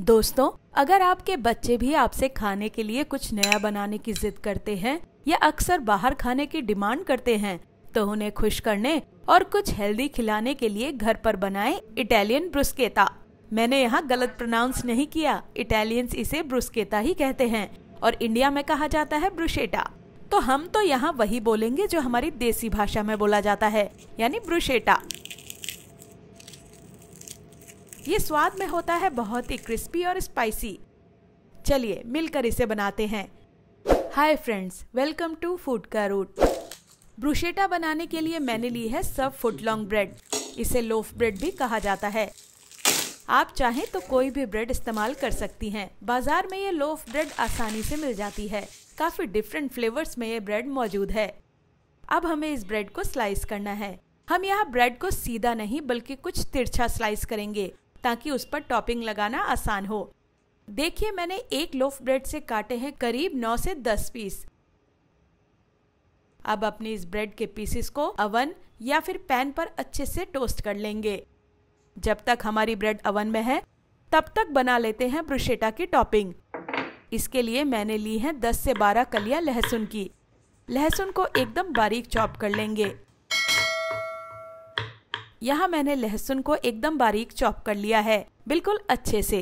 दोस्तों अगर आपके बच्चे भी आपसे खाने के लिए कुछ नया बनाने की जिद करते हैं या अक्सर बाहर खाने की डिमांड करते हैं तो उन्हें खुश करने और कुछ हेल्दी खिलाने के लिए घर पर बनाएं इटालियन ब्रुस्केता मैंने यहाँ गलत प्रोनाउंस नहीं किया इटालियंस इसे ब्रुस्केता ही कहते हैं और इंडिया में कहा जाता है ब्रुशेटा तो हम तो यहाँ वही बोलेंगे जो हमारी देसी भाषा में बोला जाता है यानी ब्रुशेटा ये स्वाद में होता है बहुत ही क्रिस्पी और स्पाइसी चलिए मिलकर इसे बनाते हैं hi friends welcome to food का रूट ब्रुशेटा बनाने के लिए मैंने ली है सब फुट लॉन्ग ब्रेड इसे लोफ ब्रेड भी कहा जाता है आप चाहें तो कोई भी ब्रेड इस्तेमाल कर सकती हैं। बाजार में ये लोफ ब्रेड आसानी से मिल जाती है काफी डिफरेंट फ्लेवर्स में ये ब्रेड मौजूद है अब हमें इस ब्रेड को स्लाइस करना है हम यहाँ ब्रेड को सीधा नहीं बल्कि कुछ तिरछा स्लाइस करेंगे ताकि उस पर टॉपिंग लगाना आसान हो देखिए मैंने एक लोफ ब्रेड से काटे हैं करीब 9 से 10 पीस अब अपने इस ब्रेड के पीसेस को अवन या फिर पैन पर अच्छे से टोस्ट कर लेंगे जब तक हमारी ब्रेड अवन में है तब तक बना लेते हैं ब्रुशेटा की टॉपिंग इसके लिए मैंने ली है 10 से 12 कलियां लहसुन की लहसुन को एकदम बारीक चॉप कर लेंगे यहाँ मैंने लहसुन को एकदम बारीक चॉप कर लिया है बिल्कुल अच्छे से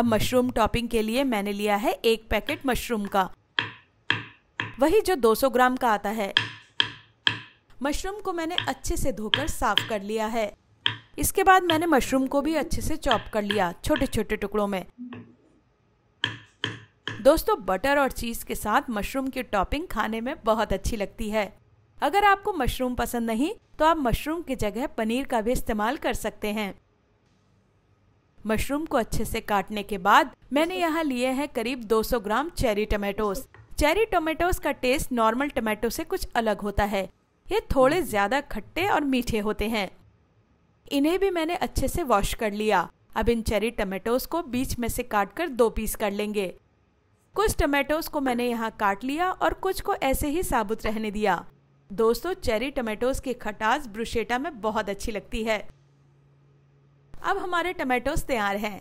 अब मशरूम टॉपिंग के लिए मैंने लिया है एक पैकेट मशरूम का वही जो 200 ग्राम का आता है मशरूम को मैंने अच्छे से धोकर साफ कर लिया है इसके बाद मैंने मशरूम को भी अच्छे से चॉप कर लिया छोटे छोटे टुकड़ों में दोस्तों बटर और चीज़ के साथ मशरूम की टॉपिंग खाने में बहुत अच्छी लगती है अगर आपको मशरूम पसंद नहीं तो आप मशरूम की जगह पनीर का भी इस्तेमाल कर सकते हैं मशरूम को अच्छे से काटने के बाद मैंने यहाँ लिए हैं करीब 200 gram cherry tomatoes cherry tomatoes का टेस्ट नॉर्मल टोमेटो से कुछ अलग होता है ये थोड़े ज्यादा खट्टे और मीठे होते हैं इन्हें भी मैंने अच्छे से वॉश कर लिया अब इन चेरी टोमेटोस को बीच में से काट कर दो पीस कर लेंगे कुछ टोमेटोस को मैंने यहाँ काट लिया और कुछ को ऐसे ही साबुत रहने दिया दोस्तों चेरी टमेटोज की खटास ब्रुशेटा में बहुत अच्छी लगती है अब हमारे टमेटोज तैयार हैं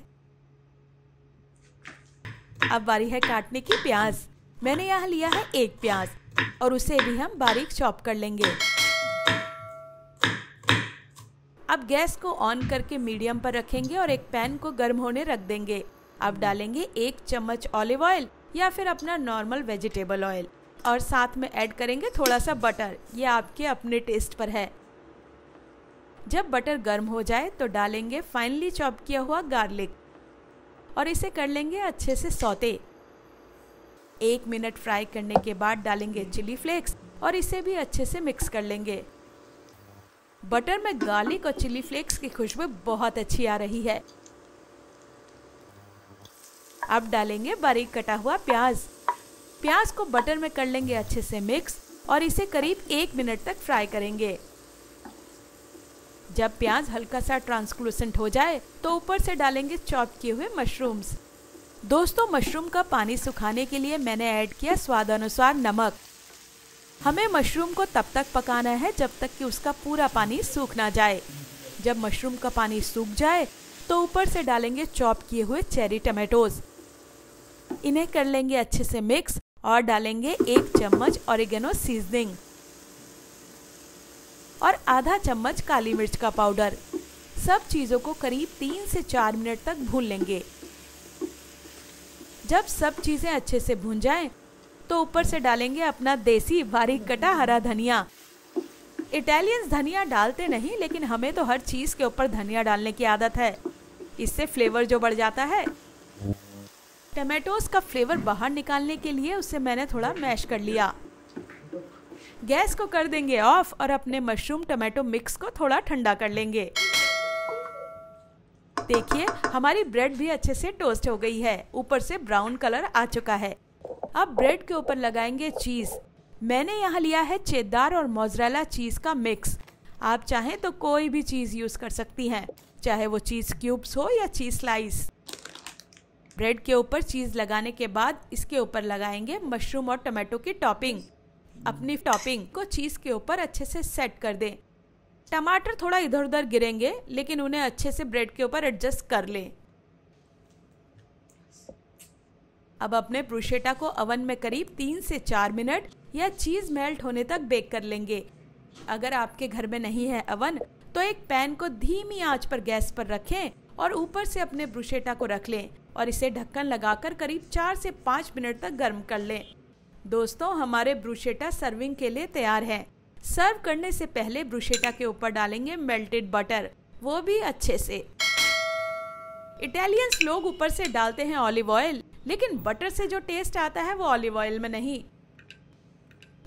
अब बारी है काटने की प्याज मैंने यहाँ लिया है एक प्याज और उसे भी हम बारीक चॉप कर लेंगे अब गैस को ऑन करके मीडियम पर रखेंगे और एक पैन को गर्म होने रख देंगे अब डालेंगे एक चम्मच ऑलिव ऑयल या फिर अपना नॉर्मल वेजिटेबल ऑयल और साथ में ऐड करेंगे थोड़ा सा बटर ये आपके अपने टेस्ट पर है जब बटर गर्म हो जाए तो डालेंगे फाइनली चॉप किया हुआ गार्लिक और इसे कर लेंगे अच्छे से सौते एक मिनट फ्राई करने के बाद डालेंगे चिली फ्लेक्स और इसे भी अच्छे से मिक्स कर लेंगे बटर में गार्लिक और चिली फ्लेक्स की खुशबू बहुत अच्छी आ रही है अब डालेंगे बारीक कटा हुआ प्याज प्याज को बटर में कर लेंगे अच्छे से मिक्स और इसे करीब एक मिनट तक फ्राई करेंगे जब प्याज हल्का सा ट्रांसक्लूसेंट हो जाए तो ऊपर से डालेंगे चॉप किए हुए मशरूम्स दोस्तों मशरूम का पानी सुखाने के लिए मैंने ऐड किया स्वाद अनुसार नमक हमें मशरूम को तब तक पकाना है जब तक कि उसका पूरा पानी सूख ना जाए जब मशरूम का पानी सूख जाए तो ऊपर से डालेंगे चॉप किए हुए चेरी टमेटोज इन्हें कर लेंगे अच्छे से मिक्स और डालेंगे एक चम्मच ऑरिगेनो सीजनिंग और आधा चम्मच काली मिर्च का पाउडर सब चीज़ों को करीब तीन से चार मिनट तक भून लेंगे जब सब चीज़ें अच्छे से भून जाएं, तो ऊपर से डालेंगे अपना देसी बारीक कटा हरा धनिया इटालियंस धनिया डालते नहीं लेकिन हमें तो हर चीज़ के ऊपर धनिया डालने की आदत है इससे फ्लेवर जो बढ़ जाता है टमेटोज का फ्लेवर बाहर निकालने के लिए उसे मैंने थोड़ा मैश कर लिया गैस को कर देंगे ऑफ और अपने मशरूम टमाटो मिक्स को थोड़ा ठंडा कर लेंगे देखिए हमारी ब्रेड भी अच्छे से टोस्ट हो गई है ऊपर से ब्राउन कलर आ चुका है अब ब्रेड के ऊपर लगाएंगे चीज़ मैंने यहाँ लिया है चेदार और मोजरेला चीज़ का मिक्स आप चाहें तो कोई भी चीज़ यूज़ कर सकती हैं चाहे वो चीज़ क्यूब्स हो या चीज़ स्लाइस ब्रेड के ऊपर चीज़ लगाने के बाद इसके ऊपर लगाएंगे मशरूम और टमाटो की टॉपिंग अपनी टॉपिंग को चीज़ के ऊपर अच्छे से सेट कर दें टमाटर थोड़ा इधर उधर गिरेंगे लेकिन उन्हें अच्छे से ब्रेड के ऊपर एडजस्ट कर लें अब अपने प्रोशेटा को अवन में करीब तीन से चार मिनट या चीज़ मेल्ट होने तक बेक कर लेंगे अगर आपके घर में नहीं है अवन तो एक पैन को धीमी आंच पर गैस पर रखें और ऊपर से अपने ब्रुशेटा को रख लें और इसे ढक्कन लगाकर करीब चार से पाँच मिनट तक गर्म कर लें दोस्तों हमारे ब्रुशेटा सर्विंग के लिए तैयार है सर्व करने से पहले ब्रुशेटा के ऊपर डालेंगे मेल्टेड बटर वो भी अच्छे से इटालियंस लोग ऊपर से डालते हैं ऑलिव ऑयल लेकिन बटर से जो टेस्ट आता है वो ऑलिव ऑयल में नहीं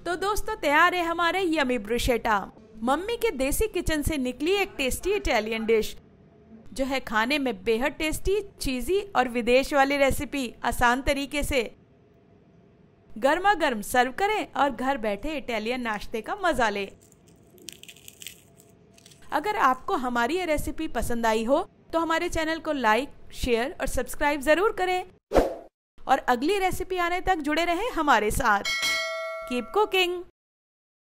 तो दोस्तों तैयार है हमारे यमी ब्रुशेटा मम्मी के देसी किचन से निकली एक टेस्टी इटालियन डिश जो है खाने में बेहद टेस्टी चीज़ी और विदेश वाली रेसिपी आसान तरीके से गर्मा गर्म सर्व करें और घर बैठे इटालियन नाश्ते का मज़ा लें अगर आपको हमारी ये रेसिपी पसंद आई हो तो हमारे चैनल को लाइक शेयर और सब्सक्राइब ज़रूर करें और अगली रेसिपी आने तक जुड़े रहें हमारे साथ कीप कुकिंग